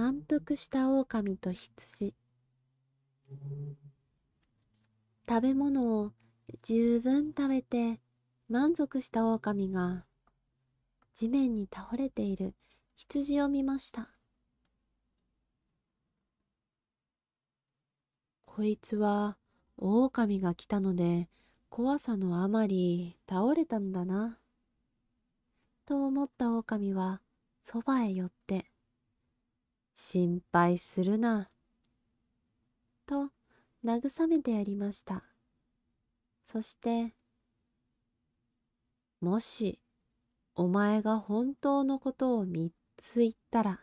満腹した狼と羊食べ物を十分食べて満足した狼が地面に倒れている羊を見ましたこいつは狼が来たので怖さのあまり倒れたんだなと思った狼はそばへ寄って心配するな。と慰めてやりました。そして、もしお前が本当のことを3つ言ったら、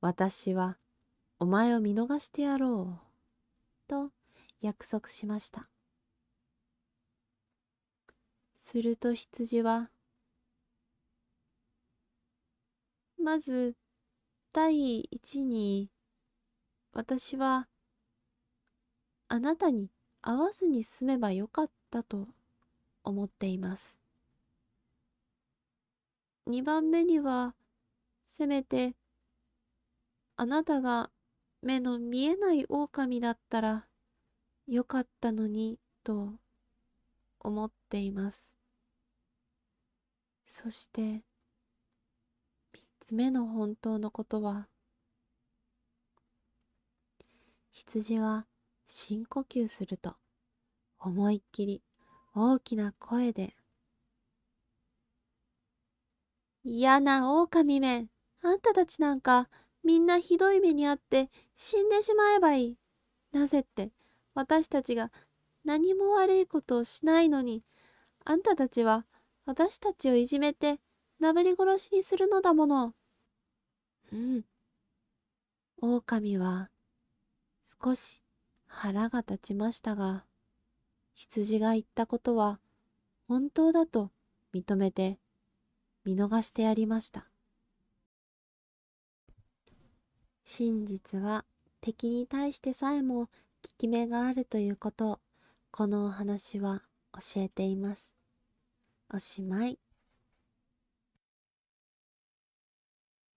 私はお前を見逃してやろう。と約束しました。すると羊は、まず対1に私はあなたに会わずに済めばよかったと思っています。2番目にはせめてあなたが目の見えない狼だったらよかったのにと思っています。そして娘の本当のことは羊は深呼吸すると思いっきり大きな声で「嫌な狼めあんたたちなんかみんなひどい目にあって死んでしまえばいい。なぜって私たちが何も悪いことをしないのにあんたたちは私たちをいじめてなぶり殺しにするのだもの。うん。狼は少し腹が立ちましたが、羊が言ったことは本当だと認めて見逃してやりました。真実は敵に対してさえも効き目があるということをこのお話は教えています。おしまい。